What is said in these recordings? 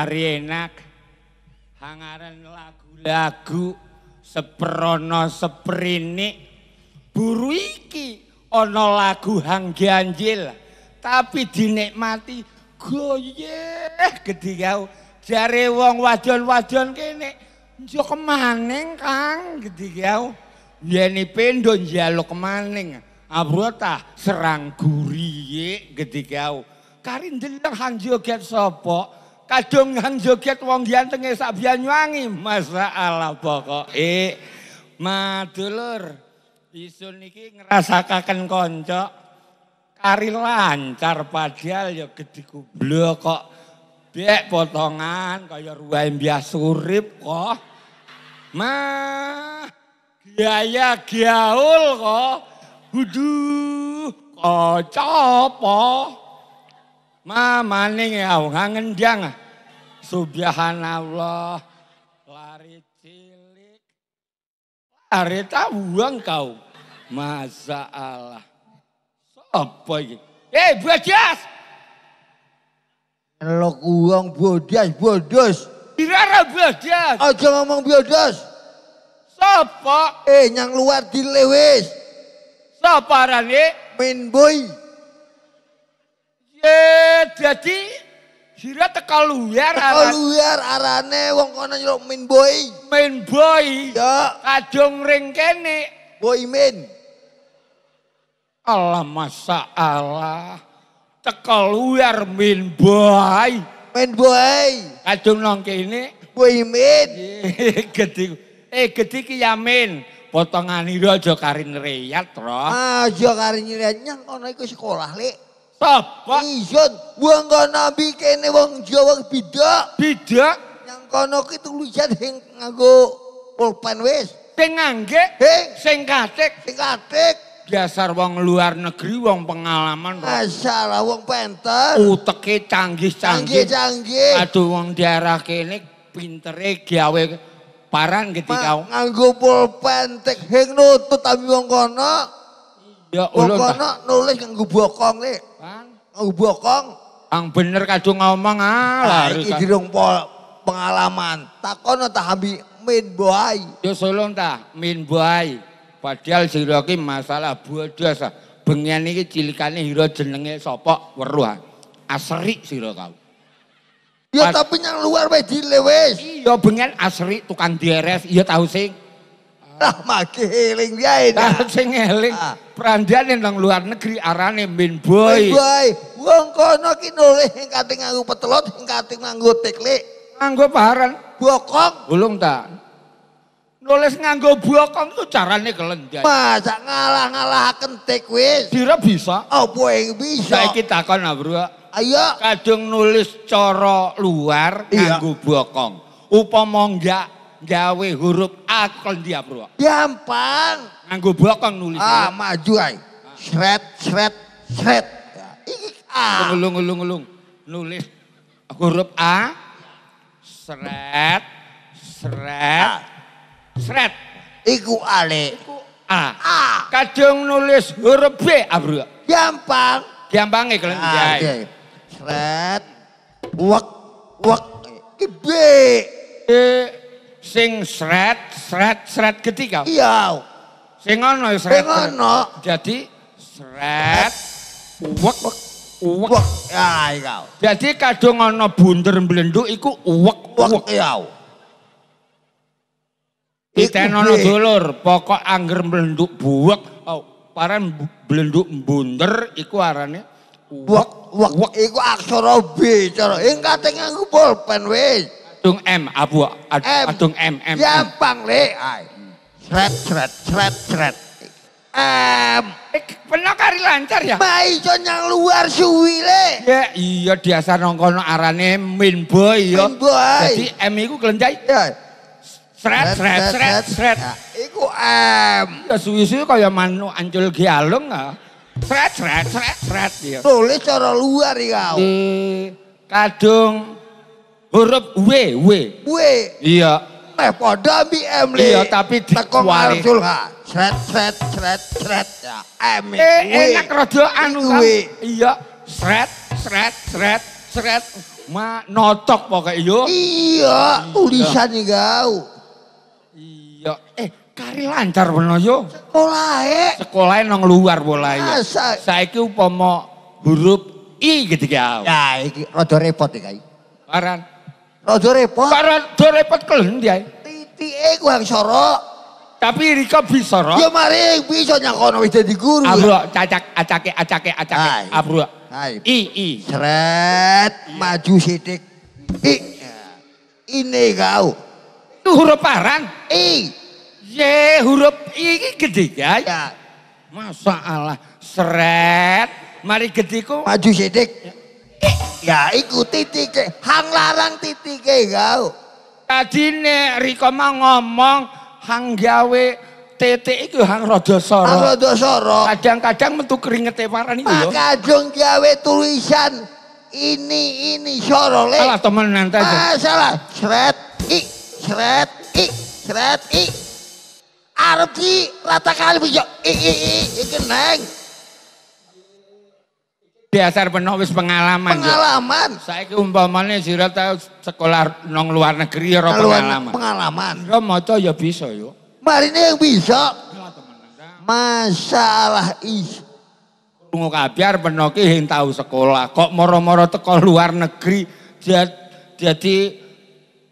mari enak hangaran lagu-lagu seprono seprini buru iki ono lagu hang ganjil tapi dinikmati goyeh gede kau jare wong wajon wajon kene jo kemaning kang gede kau jani pendon jalo kemaning abrota serang gurie gede kau karin delang hang joget sopok kadung kang joget wong gantenge sak Banyuwangi masalah pokoke madulur isun niki ngrasakaken kanca kari lancar padahal ya ketiku goblok kok bek potongan kaya ruwae bias urip kok mah gaya gaul kok budu kok copo Ma maning ya ngendang. Subhanallah. Lari cilik. Lari tahu kau. Masa Allah. Apa ini? Eh bodas. Lo uang bodas bodos. Dirara bodas. Aja ngomong bodos. Sapa? Eh yang luar dilewis. Sapa rane? Main boy. Ya dadi Sira teka luar arane. luar arane wong kono nyeluk main boy. Main boy. Ya. Kadung Boy main. Allah masa Allah. Teka luar main boy. Main boy. Kadung nongke ini. Boy main. Gede. Eh gede ki yamin. Potongan ira aja karin reyat, Roh. Ah, aja karin reyat nyang kono iku sekolah, Lek. Bapak. Ijon, buang kau nabi kene wong Jawa bidak. Bidak. Yang kono itu lucat yang nganggo pulpen wis. wes. Tengangge. Heh. Sengkatek. Sengkatek. Dasar wong luar negeri, wong pengalaman. Asal wong pinter. Uteke canggih canggih. Canggih canggih. Aduh wong daerah kene pintere, gawe parang gitu kau. Nganggo pulpen tek hing nutut tapi wong kono. Ya ulun. Pokono nulis nganggo bokong le. Kan? bokong. Ang bener kadung ngomong ah. Nah, iki kan. dirung pengalaman. Takono tahabi min boai. Yo ya, sulung ta min boai. Padahal sira masalah bodoh sa. Bengian iki cilikane hira jenenge sapa weruh. Ah. Asri sira kau. Ya tapi yang luar wedi lewes. Iya bengian asri tukang dieres iya tahu sing. Lah magi eling yae. Lah sing eling ah. nang luar negeri arane Min Boy. Min Boy. Wong kono ki nulis ing kating nganggo petelot, ing kating nganggo teklik. Nganggo paharan. Bokong. Ulung ta. Nulis nganggo bokong itu carane kelenjai. Masa ngalah kentik wis. Dira bisa. Apa yang bisa? kita takon bro. Ayo. Kadung nulis coro luar iya. nganggo bokong. mau enggak gawe huruf A kon dia bro. Gampang. Ya Nganggo blokong nulis. Ah, maju ae. Sret sret sret. Ya, iki A. Ulung ulung ulung. Nulis huruf A sret sret sret. Iku ale. Iku A. A. Kadung nulis huruf B, Abro. Gampang. Gampang iki kalian jai. Sret wak, wek B. B. E, Sing sret, sret, sret ketiga. Iya. Sing ono ya, sret. Sing ono. Jadi sret. Uwek. Uwek. Ya, iya. Jadi kadung ono bunder blenduk iku uwek. Uwek, iya. Kita ono dulur, pokok angger blenduk buwek. Oh, paran blenduk bunder iku arane uwek. uwek. iku aksara B cara. Ing kate nganggo pulpen wis. Adung M, abu, ad, M. adung M, M. Gampang le, ay. Cret, cret, cret, sret. M. Eh, Penuh kari lancar ya? Maicon yang luar suwi le. Ya iya biasa nongkono arane min boy yo. Min boy. Jadi M itu kelenjai. Ya. Sret, sret, sret, sret. Nah, iku M. Ya suwi-suwi kaya manu anjul gialung ya. Ah. Sret, sret, sret, sret. Ya. Tulis cara luar ya. Di kadung huruf W, W. W. Iya. Eh, pada mi M Iya, tapi tekong marsul ha. cret cret cret cret Ya, M. Eh, enak rojoan anu. W. Iya. cret cret cret cret Ma notok pokok iyo Iya, tulisan nih gau. Iya. Eh, kari lancar bener yo. eh Sekolahe nang luar saya Saiki pomo huruf I gitu ya. Ya, iki rada repot iki. Barang. Rada repot. Kok rada repot kelendi ae. Titike ku hang sorok. Tapi Rika bisa ro. Ya mari bisa nyakono wis dadi guru. Abruk cacak acake acake acake. Abruk. Hai. I i. Sret iya. maju sithik. I. Ini kau. Itu huruf parang. I. Y huruf I ini gede ya. ya. Masalah sret mari gede ku maju sithik. Ya. Ya iku titike, hang larang titike kau. Tadine Riko mah ngomong hang gawe titik itu hang rada soro. Hang rada soro. Kadang-kadang metu keringete itu. lho. Kadung gawe tulisan ini ini soro le. Salah temenan ta. Ah, salah. seret i seret i seret i. Arep rata kali bijak. I i i iki neng dasar penuh wis pengalaman. Pengalaman. Saiki umpamane sira tahu sekolah nong luar negeri ora pengalaman. Pengalaman. Sira maca ya bisa yo. ini yang bisa. Masalah is. tunggu kabiar penuh ki sing sekolah, kok moro-moro teko luar negeri jadi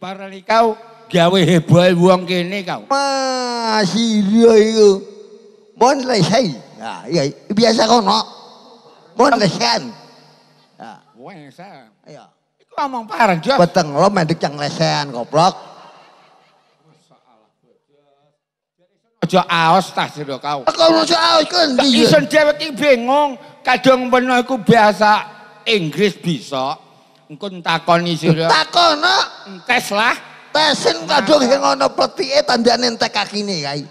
para kau gawe heboh buang kene kau. Masih yo iku. Mon lesai. ya iya biasa kono. Born lesen. Ya. Wesen. Iya. Iku ngomong parang jos. Beteng lo mendek yang lesen goblok. Aja aos tas sira kau. Kau aja aos kan piye? Isen dhewek iki bingung, kadang peno aku biasa Inggris bisa. Engko takoni sira. Takono? Tes lah. Tesen nah. kadung sing ana plethike tandane entek kakine kae.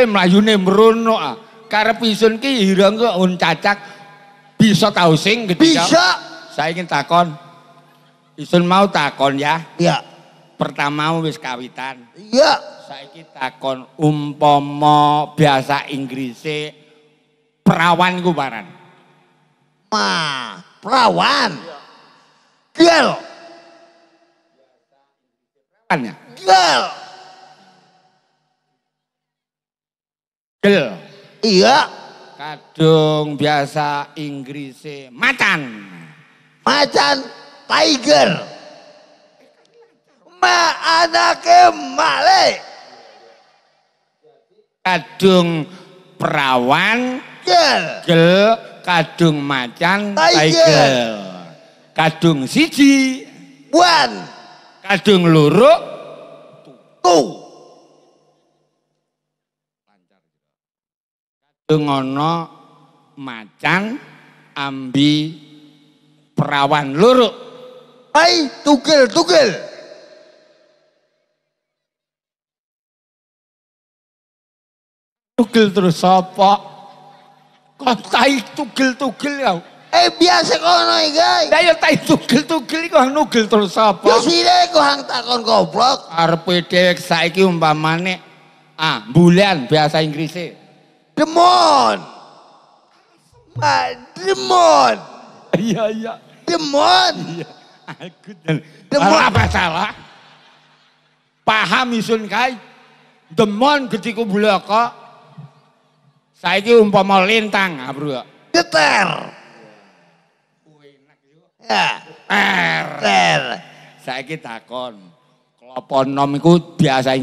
Eh mlayune mrono ah. Karep isun ki hirang kok un cacak bisa tahu sing Bisa. Saya ingin takon. Isun mau takon ya. Iya. Pertama wis kawitan. Iya. Saya ingin takon umpomo biasa Inggris perawan kubaran. Ma, perawan. Iya. Girl. Perawan ya? gel gel Iya kadung biasa Inggris macan macan tiger ma anake male kadung perawan gel gel kadung macan tiger, tiger. kadung siji buan kadung luruk Tuh. Dungono macan ambi perawan luruk. Hai tugel tugel. Tugel terus sapa? Kok tai tugel-tugel ya? Eh biasa kono iki, guys. Lah ya tai tugel-tugel iki hang nugel terus sapa? Ya sire kok hang takon goblok. Arepe dhewek saiki umpamane ah bulan biasa Inggrisnya demon. Asma, ah, demon. Iya, iya. Demon. Iya. Aku dan demon. apa salah? Paham isun kai. Demon kok, saya ini umpama lintang, ah, Bro. Geter. Ya. Ter. Saiki takon. Klopo nom iku biasa ya?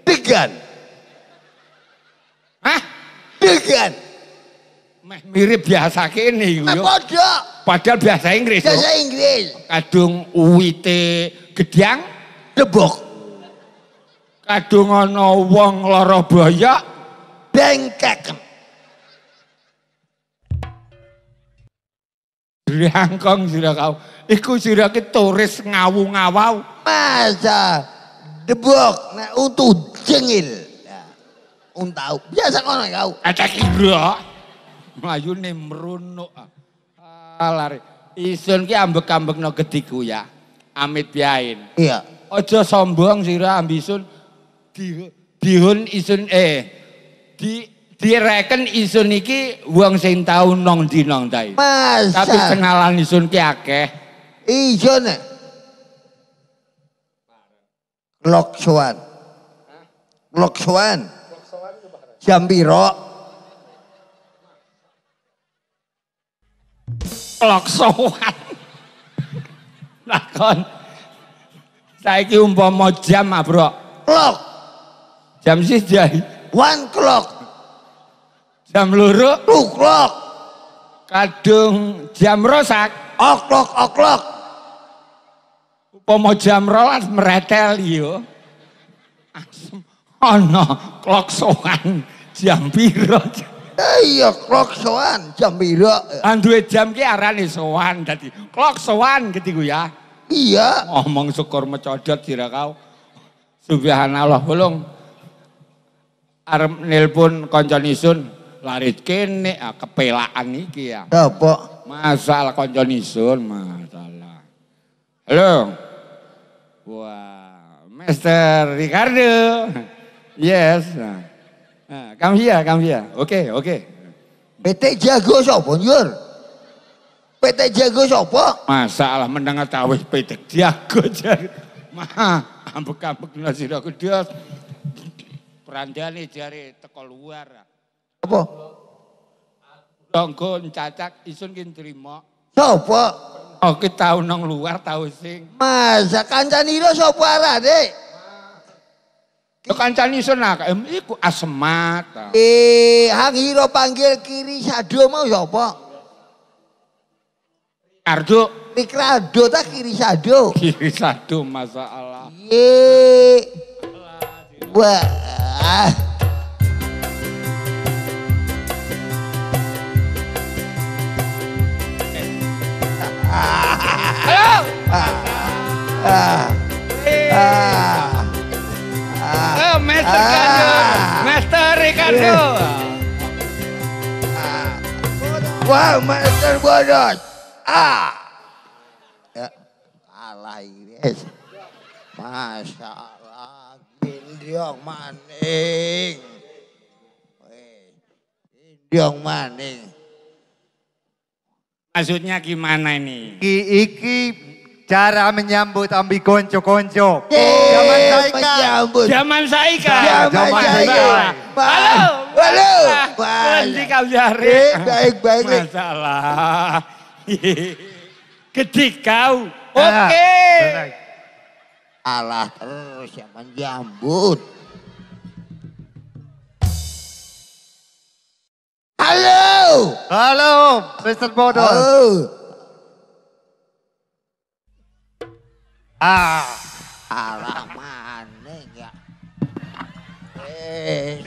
degan. Hah? piye kan? mirip biasa kene iku yo. Padahal biasa Inggris. Biasa Inggris. Kadung uwite gedyang lebok. Kadung ana wong lara boyok bengkek. Drangkong sira kau. Iku sira ki turis ngawu-ngawau. Masa debok nek utuh jengil untau. Biasa kono kau. ada kira. Melayu nih merunuk. Alari. Ah, isun ki ambek-ambek no gediku ya. Amit biain. Iya. Ojo sombong sira ambisun. Di, dihun isun eh. Di direken isun iki wong sing tau nong di nong dai. Masa. Tapi kenalan isun ki akeh. Isun. Iya, Loksuan. Loksuan jam piro? Klaksowan. Lah Lakon. Saiki umpama jam abrok. Ah, klok. Jam siji. One clock. Jam luru, Two clock. Kadung jam rosak. Oklok oklok. Umpama jam rolas meretel yo. Asem ana kloksoan jam pira? Eh, iya kloksoan jam pira? Anduwe jam ki arane sowan dadi soan gitu ku ya. Iya. Ngomong syukur mecodot dira kau. Subhanallah bolong. Arep nelpon kanca nisun larit kene ah, kepelaan iki ya. Apa? Masalah kanca nisun masalah. Halo. Wah, Master Ricardo. Yes. Nah. Nah, come here, Oke, oke. Okay. PT Jago Sopo, Yur? PT Jago Sopo. Masalah mendengar tawih PT Jago Jago. Maha, ambek-ambek nasi ku Dios. Perandani jari teko luar. Apa? Tunggu, cacak isun terima, terima. Sopo. Oh, ki luar tahu sing. Masa sopo arah, deh. Lo kancani sunah KM iku asmat. Eh, hang panggil kiri sado mau ya Ardo. Pikrado ta kiri sado. Kiri sado masalah. Ye. Wah. Ah. Ah. Ah. ah. Eh, ah. Oh, Master ah. Ricardo. Master Ricardo. Ah. Wah, Master bodoh. Ah. Ya, alah yes. Masya Allah. Gendriong maning. Gendriong maning. Maksudnya gimana ini? Iki Cara menyambut ambi konco-konco. Eh, Zaman Saika. Zaman Saika. Zaman Saika. Kan. Halo. Halo. Nanti eh, kau jari. Baik-baik. Masalah. Ketik kau. Oke. Okay. Alah terus yang jambut. Halo. Halo, Mr. Bodoh. Halo. Ah, alah mana ya. Eh.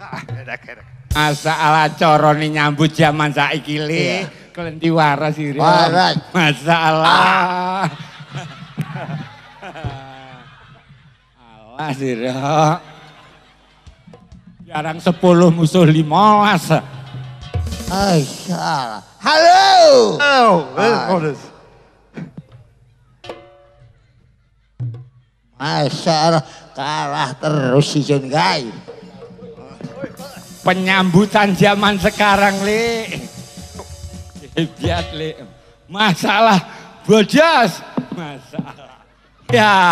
Masa Asa ala coroni nyambut zaman saiki iya. kalian Yeah. waras iri. Waras. Masalah. Awas iri. Jarang sepuluh musuh masa. Ay, halo, Oh, Masya Allah, kalah terus si Jun Gai. Penyambutan zaman sekarang, Li. Hebat, Li. Masalah bojas. Masalah. Ya.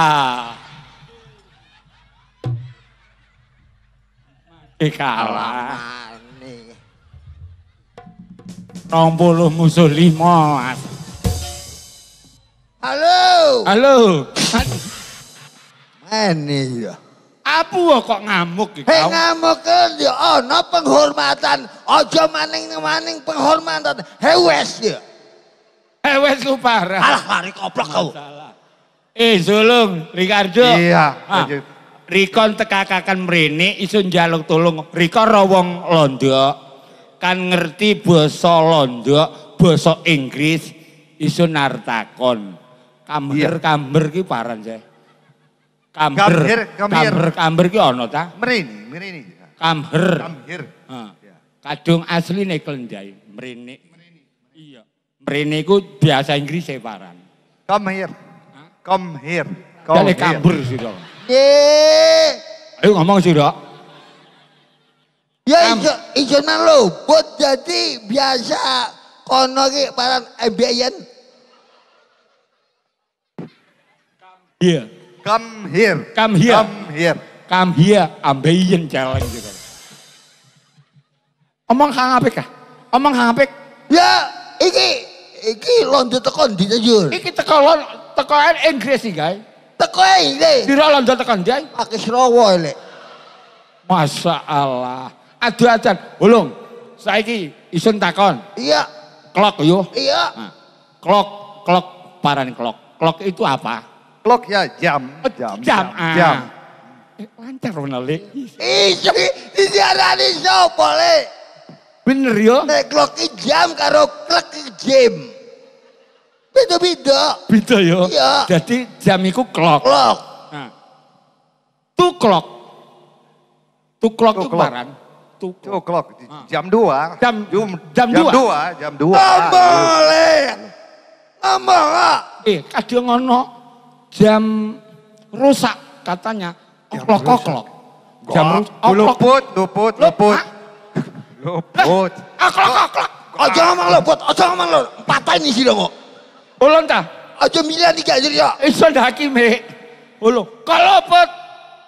Makin kalah. Rompuluh musuh lima. Halo. Halo. Mana ya. Apu kok ngamuk gitu? Hey, ngamuk ya no penghormatan, Ojo maning-maning penghormatan. Hewes ya. Hewes lu parah. Alah lari koplak kau. Eh, Sulung, Ricardo. Iya, ah, Rikon tekakakan merini isun jaluk tulung. Rikon rawong londok kan ngerti basa Londo, basa Inggris iso nartakon. Kamber iya. kamber ki paran saya. Kamber. Kamber kamber, kamber ki ana ta? Mrene, mrene. Kamber. Kamber. Heeh. Iya. Kadung asline Klendai, mrene. Iya. Mrene ku biasa Inggris e paran. Come here. Come here. Come here. Come here. Come here. Come here. Ya iso iso nang buat jadi biasa konogi ki paran eh, Iya. Come here. Come here. Come here. Come here ambeien challenge gitu. Omong kang apik kah? Omong kang apik. Ya iki iki londo tekon di jujur. Iki teko lon teko Inggris iki, guys. Teko Inggris. Dira londo teko Pakai Srawa ini. Masa Allah adu-aduan. Ulung, saiki isun takon. Iya. Klok yo. Iya. Nah, klok, klok paran klok. Klok itu apa? Klok ya jam. Oh, jam. Jam. Jam. Ah. jam. Eh, lancar bener le. Iso diarani le? Bener yo. Nek klok jam karo klek jam. Beda-beda. Beda yo. Iya. Jadi jam iku klok. Klok. Nah. Tu klok. Tu klok tu, tu klok. barang waktu. Two o'clock, ah. jam dua. Jam, jam, jam, jam dua. Jam dua, jam dua. Ah, ah. Eh, kadang ngono jam rusak katanya. Oklok, oklok. Jam rusak. Luput, luput, luput. Luput. Eh, oklok, oklok. Aja ngomong luput, aja ngomong luput. ini sih dong kok. Ulun ta? Aja milih nih gak jadi ya. Iso dah hakime. Ulo. Kalau buat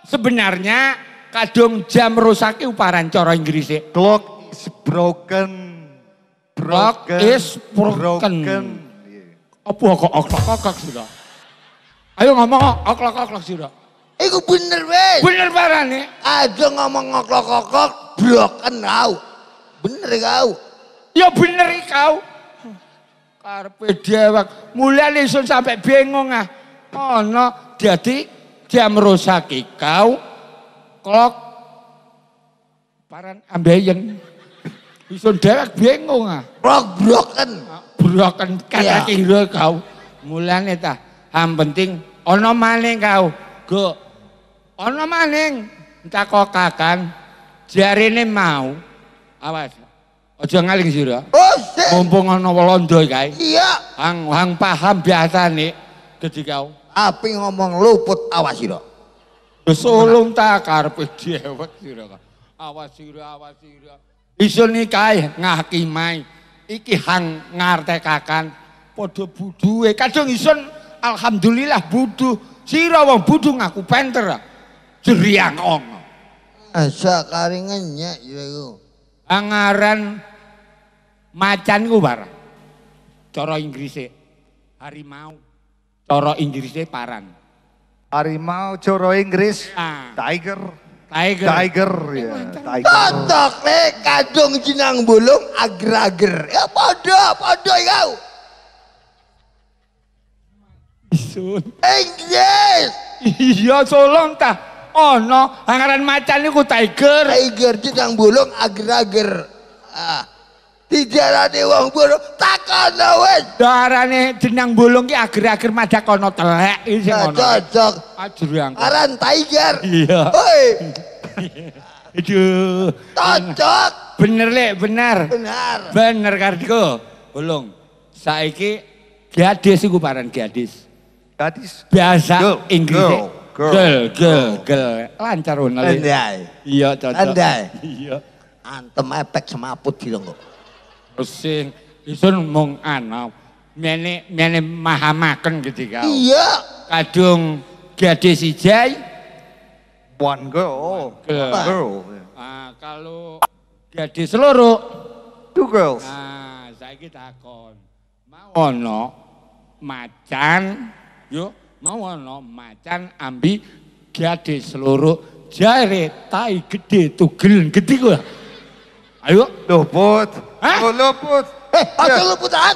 sebenarnya Kadung jam itu uparan cara Inggris e. Clock is broken. broken. Clock is broken. broken. Apa kok oklok oklok Ayo ngomong oklok oklok sira. Iku bener wes. Bener nih. E. Aja ngomong oklok oklok broken kau. Bener kau. Ya bener kau. Karpe dewek. Mulai isun sampai bingung ah. oh, no. jadi jam rusak kau klok paran ambeyen. Isun dewek bingung ah. Blok broken, ah, Bloken kata iya. kira kau. Mulane ta, ham penting ana maning kau. Go. Ana maning takokakan jarine mau. Awas. ojo ngaling sira. Oh, Mumpung ana Walanda kae. Iya. Hang hang paham nih, gedhi kau. Api ngomong luput awas sira. Sulung ta karepe dhewek sira. Awas sira, awas sira. Isun nikah ngakimai. Iki hang ngartekakan padha buduhe. Kadung isun alhamdulillah buduh. Sira wong buduh ngaku penter. Jeriang ong. Asa karingan nyek ya Angaran macan ku bareng. Cara Inggris e harimau. Cara Inggris e parang. Harimau Coro Inggris, ah. Tiger. Tiger. Tiger ya. Tiger. Totok kadung jinang bulung ager-ager. Ya pada pada ya. Isun. Inggris. Iya solong ta. Oh no, anggaran macan ku tiger. Tiger jinang bulung ager-ager. Ah dijarani wong burung takon wae darane jenang bolong ki ager-ager madak kono telek iki sing nah, ngono cocok ajrang ya, aran tiger iya hoi itu cocok bener lek bener bener bener kardiko bolong saiki gadis iku paran gadis gadis biasa Inggris gel gel gel lancar ngono iya cocok andai iya antem efek semaput kok pesing isun mung ana mene mene mahamaken gitu kau iya kadung gadhe sijai one girl one girl, one girl. Ah, kalau gadis seluruh two girls ah, saya kita kon mau ono macan yuk mau ono macan ambi gadis seluruh jare tai gede tugel gede gua ayo dobot put Hah? Oh, luput. Eh, aku ya. luputan.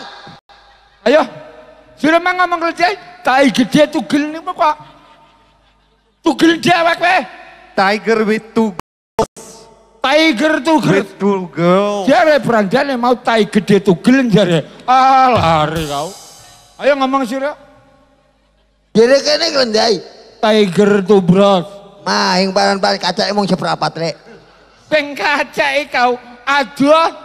Ayo. Sudah mah ngomong kelecai, tai gede tugel nih kok. Tugel dewek we. Tiger with two girls. Tiger tugel. With two girls. Jare beranjane mau tai gede tugel jare. Ah, lari kau. Ayo ngomong sira. Jare kene gendai. Tiger tubros. Mah, yang paran-paran kaca emang seperapat, Rek. Peng kau. Aduh,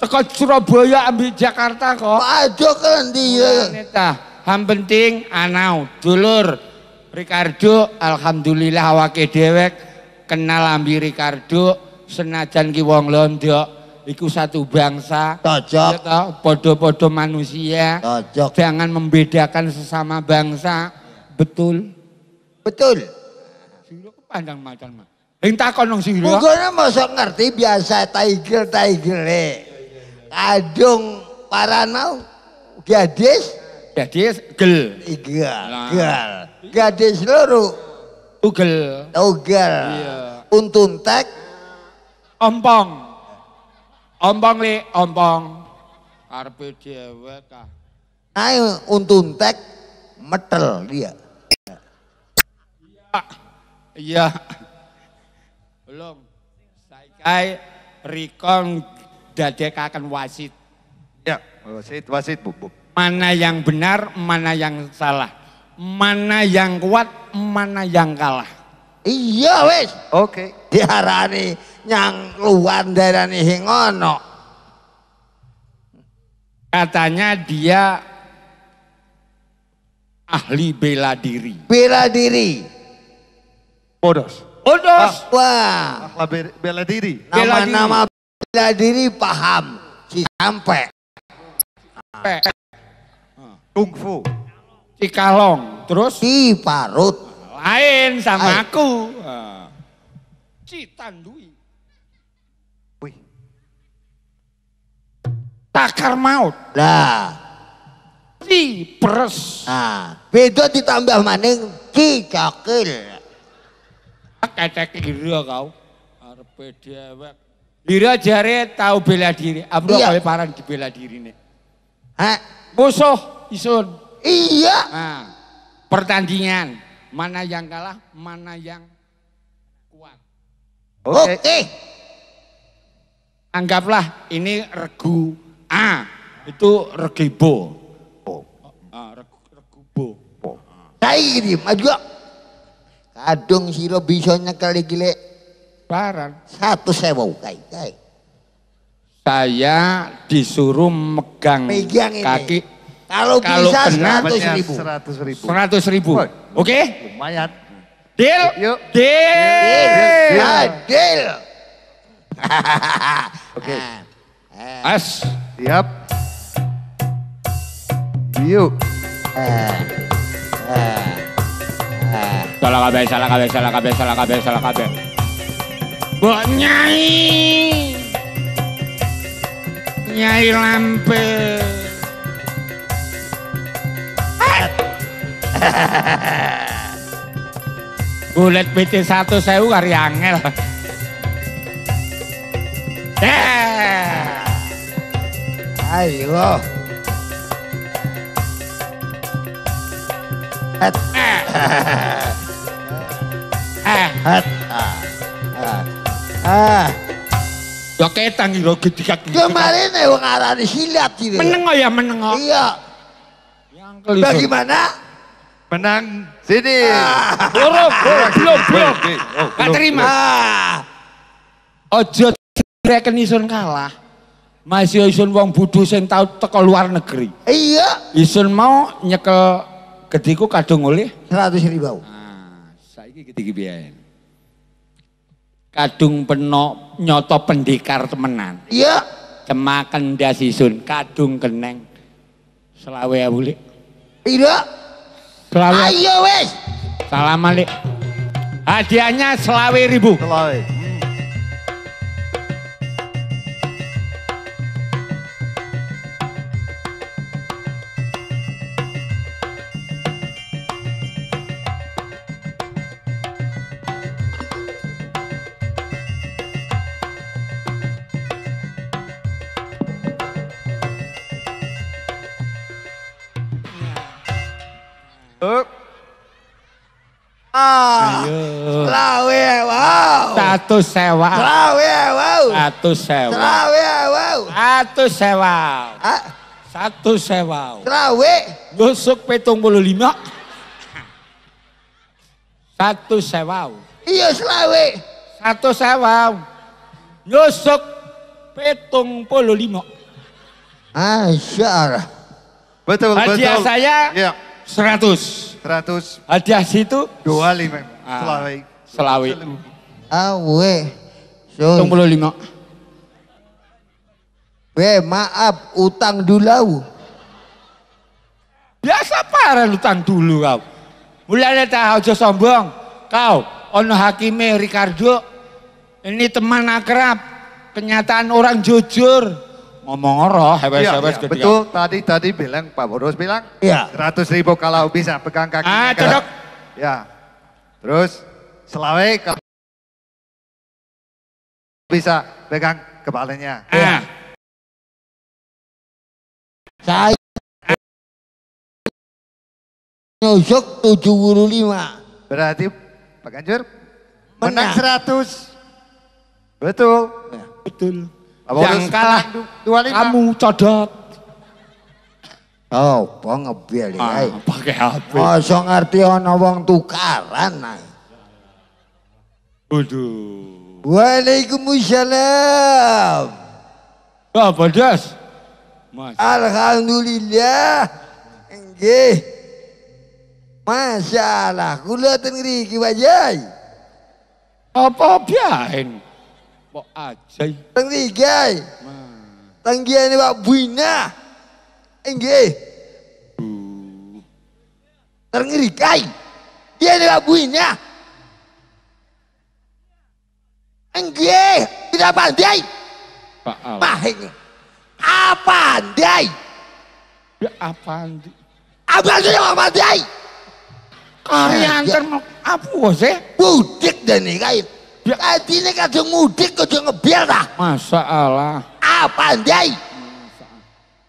teko Surabaya ambil Jakarta kok. Ajo kan dia. Neta, ham penting anau dulur Ricardo alhamdulillah awake dewek kenal ambil Ricardo senajan ki wong londo iku satu bangsa cocok ya podo-podo manusia cocok jangan membedakan sesama bangsa betul betul siro pandang macan mah ing takon nang siro mungkin masuk ngerti biasa tiger tiger eh kadung paranau gadis gadis gel iya gel gadis loro ugel ugel iya. untuntek untun tek ompong ompong li ompong arepe dhewe kah ayo untun tek metel iya iya belum saya rikong akan wasit. Ya, wasit, wasit bubuk. Mana yang benar, mana yang salah. Mana yang kuat, mana yang kalah. Iya wes. Oke. Okay. Diarani yang luar dari nih hingono. Katanya dia ahli bela diri. Bela diri. Bodos. Bodos. Ah, wah. Ahli bela diri. Nama-nama diri paham sampai tungfu, Kungfu Cikalong terus parut, lain sama Ay. aku Citandui ah. Wih Takar maut lah si peres. Nah, beda ditambah maning ki kakil Kacak kiri kau. arpe dewek Lira jare tahu bela diri. abro iya. kali parang di bela diri nih. Hah? Musuh isun. Iya. Nah, pertandingan mana yang kalah, mana yang kuat. Oh, Oke. Okay. Eh. Okay. Anggaplah ini regu A itu regibo. Oh. Ah, regu, regu B. Oh. Saya ini maju. Kadung siro bisa nyekali gilek barang. Satu sewa kai kai. Saya disuruh megang ini. kaki. Kalau, Kalau bisa seratus ribu. Seratus ribu. ribu. Oke? Okay? Lumayan. Deal? Yuk. Deal. Ya, deal. Deal. Oke. Okay. Ah. As. Siap. Yuk. Ah. Ah. Salah kabeh, salah kabeh, salah kabeh, salah kabeh, salah kabeh. Mbok Nyai. Nyai Lampe. Bulet PC 1 saya sewu kari angel. Eh. Ayo. Hahaha. Eh. Ah. Ya ketang iki lho gedhek. Ya marine wong arane silat iki. Meneng ya meneng. Iya. Bagaimana? Menang sini. Buruk, ah. belum, belum. Gak terima. Ojo ah. reken isun kalah. Masih ya isun wong budu sing tau teko luar negeri. Iya. Isun mau nyekel gediku kadung oleh 100 ribu. Ah, saiki gedhi biyen kadung penok nyoto pendekar temenan iya cemaken dasisun kadung keneng selawe abuli ya, Iya. selawe ayo wes salam alik hadiahnya selawe ribu selawe Satu sewa. Selawe wow. Satu sewa. Selawe wow. Satu sewa. Satu sewa. sewa, Gusuk petung puluh lima. Satu sewa. Iya selawe. Satu sewa. Gusuk petung puluh lima. Asyar. Betul, betul. Hadiah saya ya. 100. 100. Hadiah situ 25. Ah, Selawe. Selawe. Awe. So. lima. We maaf utang dulu Biasa parah utang dulu kau. Mulai tak aja sombong. Kau ono hakime Ricardo. Ini teman akrab. Kenyataan orang jujur. Ngomong roh, hebat iya, iya. Betul, tadi tadi bilang Pak Boros bilang ya. 100 ribu kalau bisa pegang kaki. Ah, Ya. Terus selawe kalau bisa pegang kepalanya. Ah. Iya. Saya nusuk 75. Berarti Pak Ganjur menang, menang 100. Betul. Ya, betul. Apa Yang kalah 25. kamu codot. Oh, apa ngebel ya? Ah, eh? pakai HP. Masa ngerti ana wong tukaran. Eh? Waduh. Waalaikumsalam. Ya, apa das Alhamdulillah. Nggih. Masya Allah, kula teng mriki Apa biain? Kok ajai. Teng mriki. Teng kiyane Pak Buina. Nggih. Teng mriki. Kiyane Pak Buina. Enggih, tidak pandai. Pak Al. Pahing. Apa pandai? Ya apa pandai? Abang sudah apa pandai? Karianten ah, ya. mau apa sih? Eh? Budik dan nih kait. Ya. kait ini kau mudik, kadang ngebiar lah. Masa Allah. Apa pandai?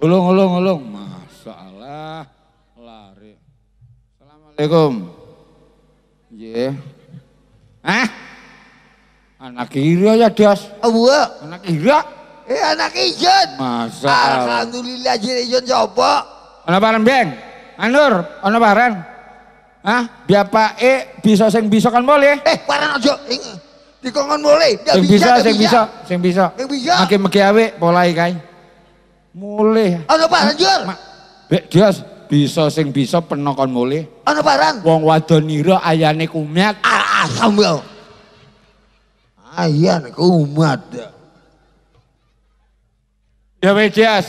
Ulung, ulung, ulung. Masa Allah. Lari. Assalamualaikum. Yeah. Eh? Hah? Anak kiri ya, Das. Abua. Anak kiri. Eh, anak ijon. Masa. Alhamdulillah jadi ijon coba. Anak baran Beng. Anur, ana bareng. Hah? E, bisa sing bisa kan boleh. Eh, baran aja. Dikongkon boleh. Sing bisa, sing bisa, sing bisa. Sing bisa. Makin meki awe polai kai. Mulih. Anak baran, Jur. Bek, Das. Bisa sing bisa penokon mulih. Anak bareng. Wong wadon ayane kumyak. Ah, sambil ayan kumat. Ya Medias, jas.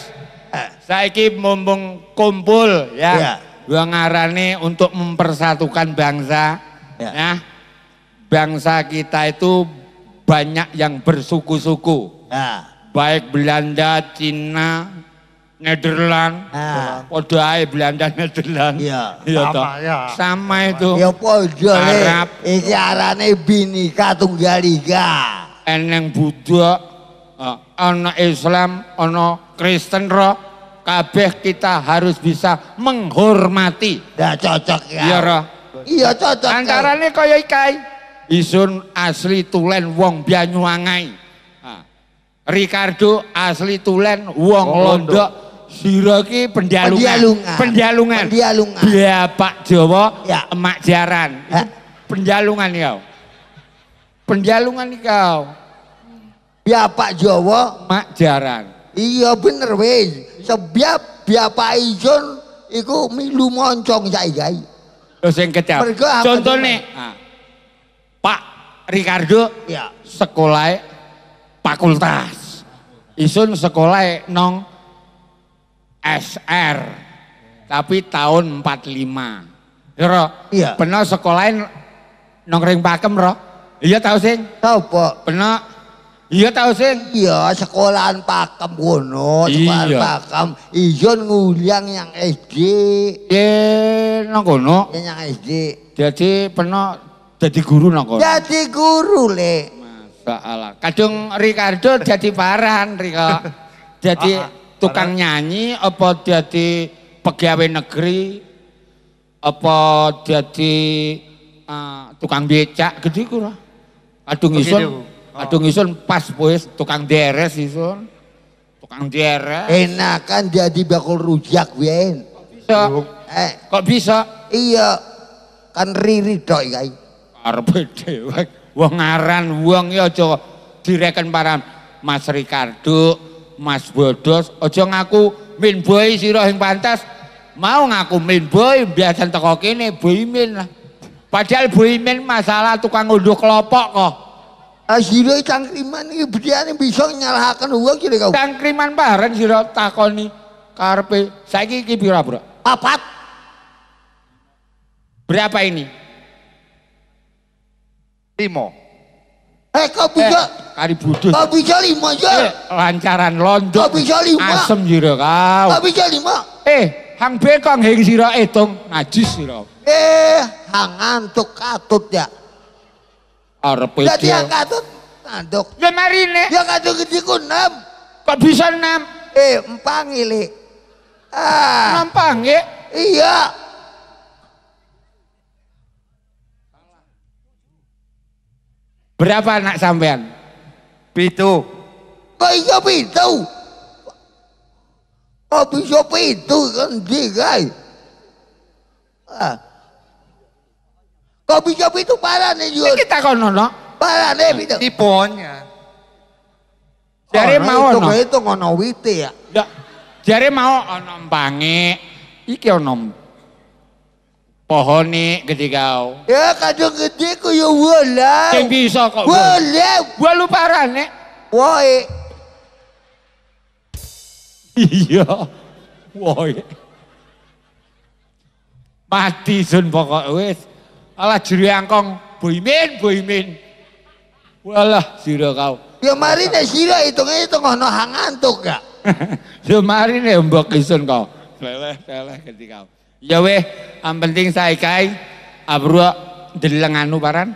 Eh. saiki mumpung kumpul ya, ya. gua ngarani untuk mempersatukan bangsa. Ya. ya. Bangsa kita itu banyak yang bersuku-suku. Ya. Baik Belanda, Cina, Nederland, ah. ae Belanda Nederland. Iya. Iya toh. Iya. Sama itu. Ya podo Arab. Iki arane Binika Tunggal Ika. Eneng Buddha, nah, ana Islam, ana Kristen roh. Kabeh kita harus bisa menghormati. Ya cocok ya. Iya roh. Iya cocok. Ya. Antarane kaya ikai. Isun asli tulen wong Banyuwangi. Nah, Ricardo asli tulen wong Londo. Londo. Sira ki penjalungan Pendalungan. Pendalungan. Bapak Jawa, ya. emak jaran. Ya. penjalungan ya. Pendalungan kau. Ya. Pendalungan kau. Bapak Jawa, emak jaran. Iya bener wis. Sebab Bapak Ijon iku milu moncong saiki gawe. Lho sing kecap. Contone nih ah. Pak Ricardo ya sekolah fakultas. Isun sekolah nong SR tapi tahun 45. Ya, ro, iya. Pernah sekolahin nongkring pakem ro. Iya tahu sing? Tahu po. Pernah Iya tahu sing? Iya sekolahan pakem kono, sekolahan iya. pakem. Ijon iya, nguliang yang SD. Eh iya, nang kono. Yang SD. Jadi pernah jadi guru nang kono. Jadi guru le. Masa Allah. Kadung Ricardo jadi paran Riko. jadi ah, ah tukang nyanyi apa jadi pegawai negeri apa jadi uh, eh, tukang becak gede gitu kurang adung isun oh. adung isun pas pues tukang deres isun tukang deres enak kan jadi bakul rujak wien kok bisa eh kok bisa iya kan riri doi kai arbe dewek wong aran wong ya aja direken barang Mas Ricardo Mas Bodos aja ngaku min boy siroh yang pantas mau ngaku min boy biasa teko kene min lah padahal min masalah tukang ngunduh kelopok kok Asiro ah, cangkriman ini bedane bisa nyalahkan uang kira kau. Cangkriman bareng siroh takoni karpe, saya iki pira, Bro? Papat. Berapa ini? Limo. Eh kau bisa. Eh, kari budus. Kau bisa lima ya. Eh, lancaran londo. Kau bisa lima. Asem jiro ya, kau. Kau bisa lima. Eh, hang bekong hing siro etong eh, najis siro. Ya, eh, hang antuk katut ya. Arep itu. Jadi yang katut nanduk. Ya marine. Yang katut gede ku enam. Kok bisa enam? Eh, empang ili. Ah. Empang ya? Iya. Berapa anak sampean? Pitu. Kok iso iya pitu? Kok bisa pitu kan dikai? Ah. Kok bisa pitu parane yo? Kita kono no. Parane pitu. Tiponya. Ya. Jare mau ono. Itu ngono wite ya. jari mau ono pange Iki ono pohoni gede kau. Ya kadang gede ku ya boleh. yang bisa kok. gua lupa rane Woi. Iya. Woi. Mati sun pokok wis. Ala juri angkong boimin boimin. Walah sira kau. Ya mari nek sira hitunge hitung ngono hangantuk gak? Ya mari nih mbok kisun kau. Leleh leleh gede kau. Ya weh, yang penting saya kai abru deleng anu paran.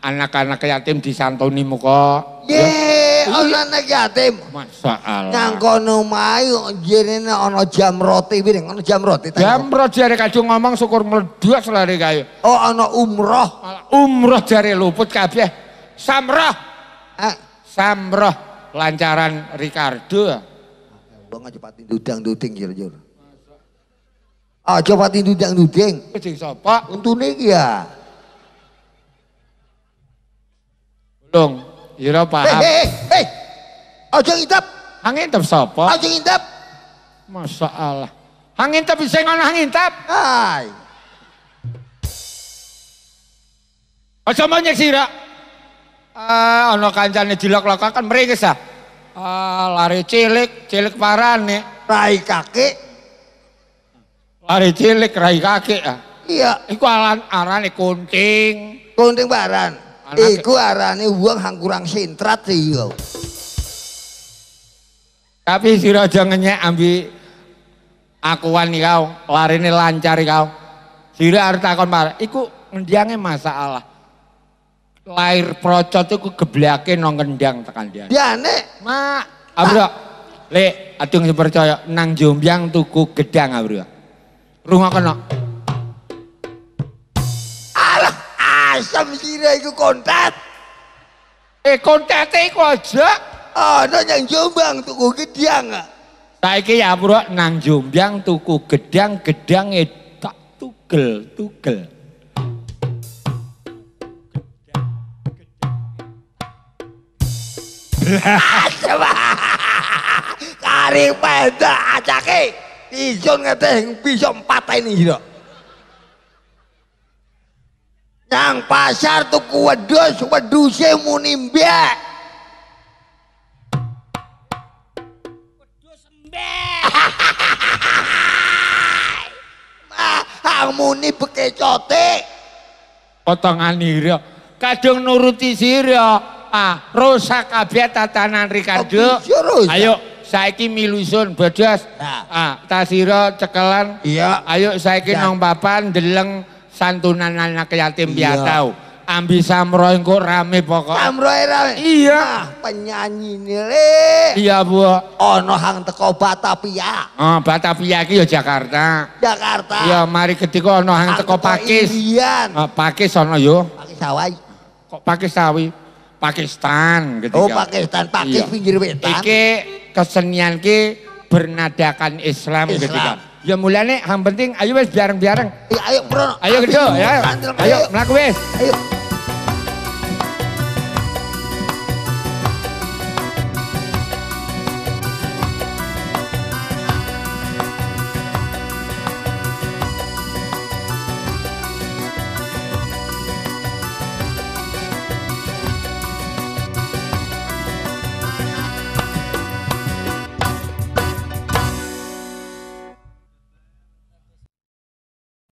anak-anak yatim disantuni muka. Ye, ya. ana anak yatim. Masyaallah. Nang kono mae jerene ana jam roti piring, ana jam roti. Jam roti dari kacung ngomong syukur mledhok selari kae. Oh, ana umroh. Umroh dari luput kabeh. Samroh. Ah. Samroh lancaran Ricardo. Wong aja pati ndudang-nduding jur-jur. Aja pati ndudang-nduding. Nduding siapa? untuk iki ya. Belum, ira iya paham. Eh, hei, eh, eh. hei, Aja ngintip. Hang ngintip siapa? Aja ngintip. Masalah. Hang ngintip bisa ana hang Hai. Aja sih sira. Ah, ana kancane dilok-lokaken meringis ya. Ah, lari cilik, cilik parane. Rai kaki. Hari cilik rai kaki ya. Ah. Iya. Iku aran arane kunting. Kunting baran. Iku arane uang hang kurang sintrat yo. Iya. Tapi si raja ngenyek ambi akuan nih kau, nih lancar iki kau. Sira harus takon marang, iku ngendiangnya masalah. Lahir procot iku geblake nang ngendang tekan dia. nek Mak, abro. Ah. Lek, adung sepercaya nang jombiang tuku gedang abro. Rumah no. Alah, asem sirah itu kontet. Eh kontete itu aja ana oh, nang Jombang tuku gedang. Saiki ya Bro nang Jombang tuku gedang gedang e tak tugel tugel. Asem. Kari pedak acake izun ngeteh bisa ini sira Yang pasar tuku wedhus wedhuse muni mbek wedhus mbek mah muni bekecote potongan ira kadung nuruti sira ah rusak abia tatanan Ricardo. Oh, iya, ayo saiki milusun bedas. Nah. Ah, tasiro cekelan. Iya. Ayo saiki ya. nang papan deleng santunan anak yatim iya. piatu. Ambi samroe engko rame pokok. Samroe rame. Iya. Nah, penyanyi nile. Iya, Bu. Ono hang teko Batavia. Oh, Batavia iki ya Jakarta. Jakarta. Iya, mari ketika ono hang, hang teko Pakis. Iya. Oh, Pakis ono yo. Pakis sawai Kok Pakis sawi? Pakistan ketika. Gitu oh ya. Pakistan, Pakistan iya. pinggir wetan. Iki kesenian ki bernadakan Islam, gitu ya. Islam. ketika. Ya mulane yang penting ayo wis biareng-biareng. Ayo, iya, ayo bro. Ayo gitu, ayo. Ya. Ayo mlaku wis. Ayo. ayo.